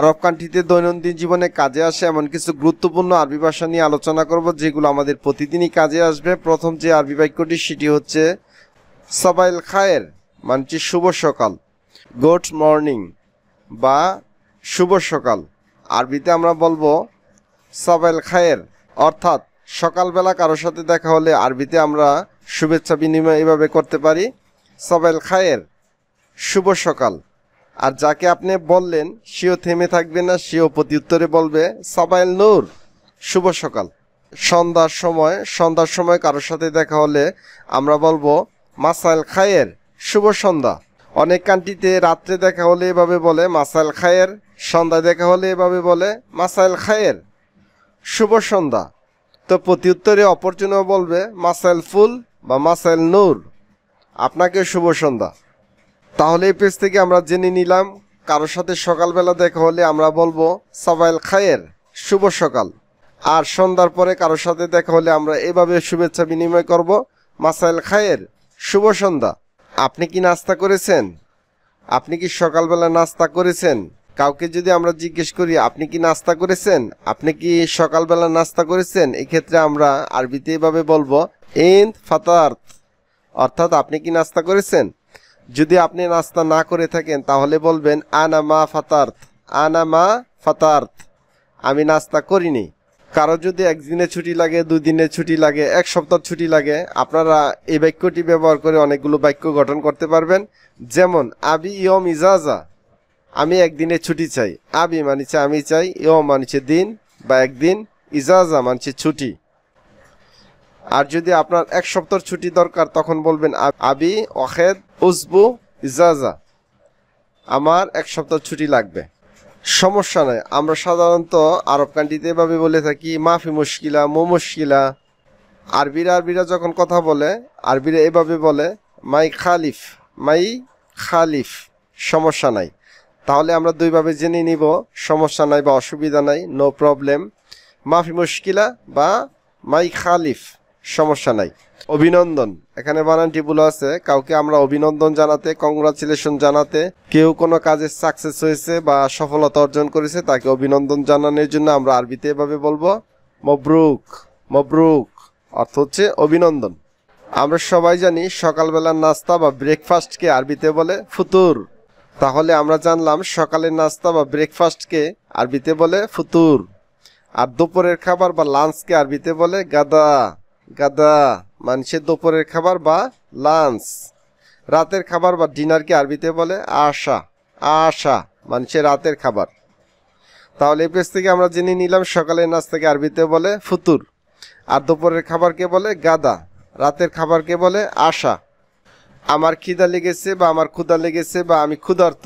আরব কান্ট্রিতে দৈনন্দিন জীবনে কাজে আসে এমন কিছু গুরুত্বপূর্ণ আরবি ভাষা নিয়ে আলোচনা করব যেগুলো আমাদের প্রতিদিনই কাজে আসবে প্রথম যে আরবি বাক্যটি সেটি হচ্ছে সবাইল খায়ের মানছি শুভ সকাল গুড মর্নিং বা শুভ সকাল আরবিতে আমরা বলবো সবাইল খায়ের অর্থাৎ সকালবেলা কারোর সাথে দেখা হলে আরবিতে আমরা শুভেচ্ছা বিনিময় এভাবে করতে পারি সবাইল খায়ের শুভ সকাল আর যাকে আপনি বললেন সেও থেমে থাকবে না সেও উত্তরে বলবে সাবাইল নূর শুভ সকাল সন্ধ্যার সময় সন্ধ্যার সময় কারোর সাথে দেখা হলে আমরা বলবো মাসাইল খায়ের শুভ সন্ধ্যা অনেক কান্টিতে রাত্রে দেখা হলে এভাবে বলে মাসাইল খায়ের সন্ধ্যায় দেখা হলে এভাবে বলে মাসাইল খায়ের শুভ সন্ধ্যা তো প্রতি উত্তরে অপরচুনও বলবে মাসাইল ফুল বা মাসাইল নূর আপনাকে শুভ সন্ধ্যা তাহলে এই পেজ থেকে আমরা জেনে নিলাম কারোর সাথে সকালবেলা দেখা হলে আমরা বলবো সাবাইল খায়ের শুভ সকাল আর সন্ধ্যার পরে কারোর সাথে দেখা হলে আমরা এভাবে শুভেচ্ছা বিনিময় করব মাসাইল খায়ের শুভ সন্ধ্যা আপনি কি নাস্তা করেছেন আপনি কি সকালবেলা নাস্তা করেছেন কাউকে যদি আমরা জিজ্ঞেস করি আপনি কি নাস্তা করেছেন আপনি কি সকালবেলা নাস্তা করেছেন এক্ষেত্রে আমরা আরবিতে এভাবে বলবো ইন ফাতার্থ অর্থাৎ আপনি কি নাস্তা করেছেন যদি আপনি নাস্তা না করে থাকেন তাহলে বলবেন আনা মা ফাতার্থ আনা মা ফাতার্থ আমি নাস্তা করিনি কারো যদি একদিনে ছুটি লাগে দুই ছুটি লাগে এক সপ্তাহ ছুটি লাগে আপনারা এই বাক্যটি ব্যবহার করে অনেকগুলো বাক্য গঠন করতে পারবেন যেমন আবি ইয়ম ইজাজা আমি একদিনের ছুটি চাই আবি মানিছে আমি চাই ইয়ম মানিছে দিন বা একদিন ইজাজা মানছে ছুটি আর যদি আপনার এক সপ্তাহ ছুটি দরকার তখন বলবেন আবি অখেদ উসবু ইজাজা আমার এক সপ্তাহ ছুটি লাগবে সমস্যা নাই আমরা সাধারণত আরব কান্ট্রিতে এভাবে বলে থাকি মাফি মুশকিলা মো মুশকিলা আরবিরা আরবিরা যখন কথা বলে আরবিরা এভাবে বলে মাই খালিফ মাই খালিফ সমস্যা নাই তাহলে আমরা দুইভাবে জেনে নিব সমস্যা নাই বা অসুবিধা নাই নো প্রবলেম মাফি মুশকিলা বা মাই খালিফ সমস্যা নাই অভিনন্দন এখানে বানানটি ভুল আছে কাউকে আমরা অভিনন্দন জানাতে কংগ্রাচুলেশন জানাতে কেউ কোনো কাজে সাকসেস হয়েছে বা সফলতা অর্জন করেছে তাকে অভিনন্দন জানানোর জন্য আমরা আরবিতে এভাবে বলবো মবরুক মবরুক অর্থ হচ্ছে অভিনন্দন আমরা সবাই জানি সকালবেলার নাস্তা বা ব্রেকফাস্টকে আরবিতে বলে ফুতুর তাহলে আমরা জানলাম সকালের নাস্তা বা ব্রেকফাস্টকে আরবিতে বলে ফুতুর আর দুপুরের খাবার বা লাঞ্চকে আরবিতে বলে গাদা গাদা মানুষের দুপুরের খাবার বা লাঞ্চ রাতের খাবার বা ডিনারকে আরবিতে বলে আশা আশা মানুষের রাতের খাবার তাহলে এই পেজ থেকে আমরা জেনে নিলাম সকালের নাস্তাকে আরবিতে বলে ফুতুর আর দুপুরের খাবারকে বলে গাদা রাতের খাবারকে বলে আশা আমার খিদা লেগেছে বা আমার ক্ষুদা লেগেছে বা আমি ক্ষুধার্ত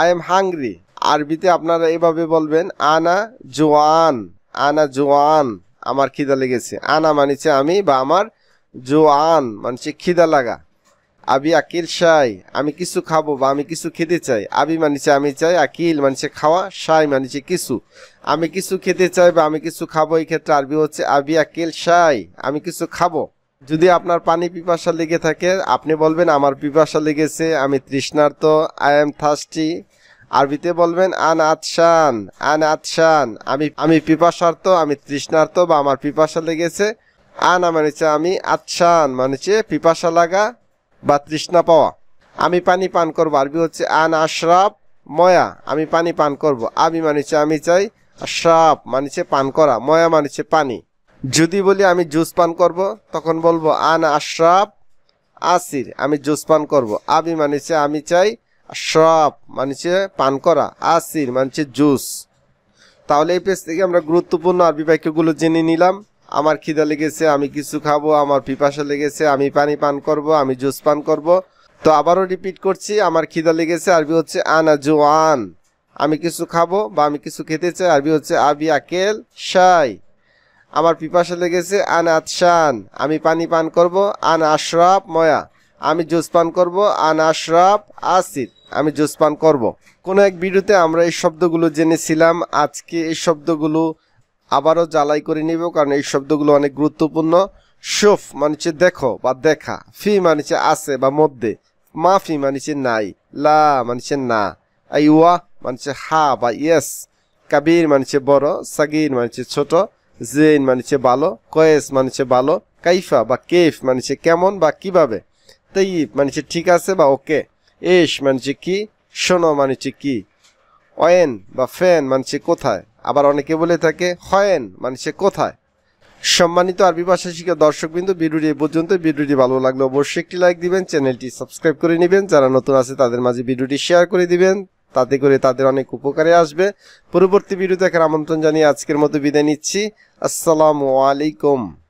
আই এম হাংরি আরবিতে আপনারা এভাবে বলবেন আনা জোয়ান আনা জোয়ান আমার খিদা লেগেছে আনা মানেছে আমি বা আমার জো আন মানছে খিদা লাগা আবি আকিল সাই আমি কিছু খাবো বা আমি কিছু খেতে চাই আবি মানিছে আমি চাই আকিল মানছে খাওয়া সাই মানিছে কিছু আমি কিছু খেতে চাই বা আমি কিছু খাবো এই ক্ষেত্রে আরবি হচ্ছে আবি আকিল সাই আমি কিছু খাবো যদি আপনার পানি পিপাসা লেগে থাকে আপনি বলবেন আমার পিপাসা লেগেছে আমি তৃষ্ণার্ত আই এম থার্স্টি আরবিতে বলবেন আন আতসান আন আতসান আমি আমি পিপাসার্থ আমি তৃষ্ণার্থ বা আমার পিপাসা লেগেছে আনা মানে হচ্ছে আমি আতসান মানে হচ্ছে পিপাসা লাগা বা তৃষ্ণা পাওয়া আমি পানি পান করব আরবি হচ্ছে আন আশরাফ ময়া আমি পানি পান করব আমি মানিছে আমি চাই মানে মানিছে পান করা ময়া মানিছে পানি যদি বলি আমি জুস পান করব তখন বলবো আন আশরাফ আসির আমি জুস পান করব আমি মানিছে আমি চাই সব মানছে পান করা আসির মানছে জুস তাহলে এই পেজ থেকে আমরা গুরুত্বপূর্ণ আরবি বাক্যগুলো জেনে নিলাম আমার খিদা লেগেছে আমি কিছু খাবো আমার পিপাসা লেগেছে আমি পানি পান করব আমি জুস পান করব তো আবারও রিপিট করছি আমার খিদা লেগেছে আরবি হচ্ছে আনা জোয়ান আমি কিছু খাবো বা আমি কিছু খেতে চাই আরবি হচ্ছে আবি আকেল শাই আমার পিপাসা লেগেছে আন আতশান আমি পানি পান করব আন আশরাফ ময়া আমি জুস পান করব আন আশরাফ আসির আমি জুস পান করব। কোনো এক ভিডিওতে আমরা এই শব্দগুলো জেনেছিলাম আজকে এই শব্দগুলো আবারও জ্বালাই করে নিব কারণ এই শব্দগুলো অনেক গুরুত্বপূর্ণ শোফ মানিছে দেখো বা দেখা ফি মানুষ আছে বা মধ্যে মা ফি মানিছে নাই লা মানিছে না ওয়া মানিছে হা বা ইয়েস কাবির মানিছে বড় সাগির মানিছে ছোট জেন মানুষের ভালো কয়েস মানুষের ভালো কাইফা বা কেফ মানিছে কেমন বা কিভাবে তাই মানুষের ঠিক আছে বা ওকে এস মানছে কি শোনো মানছে কি অয়েন বা ফ্যান মানছে কোথায় আবার অনেকে বলে থাকে হয়েন মানছে কোথায় সম্মানিত আরবি ভাষা শিক্ষা দর্শকবিন্দু ভিডিওটি এ পর্যন্ত ভিডিওটি ভালো লাগলে অবশ্যই একটি লাইক দিবেন চ্যানেলটি সাবস্ক্রাইব করে নেবেন যারা নতুন আছে তাদের মাঝে ভিডিওটি শেয়ার করে দিবেন তাতে করে তাদের অনেক উপকারে আসবে পরবর্তী বিরুদ্ধে দেখার আমন্ত্রণ জানিয়ে আজকের মতো বিদায় নিচ্ছি আসসালামু আলাইকুম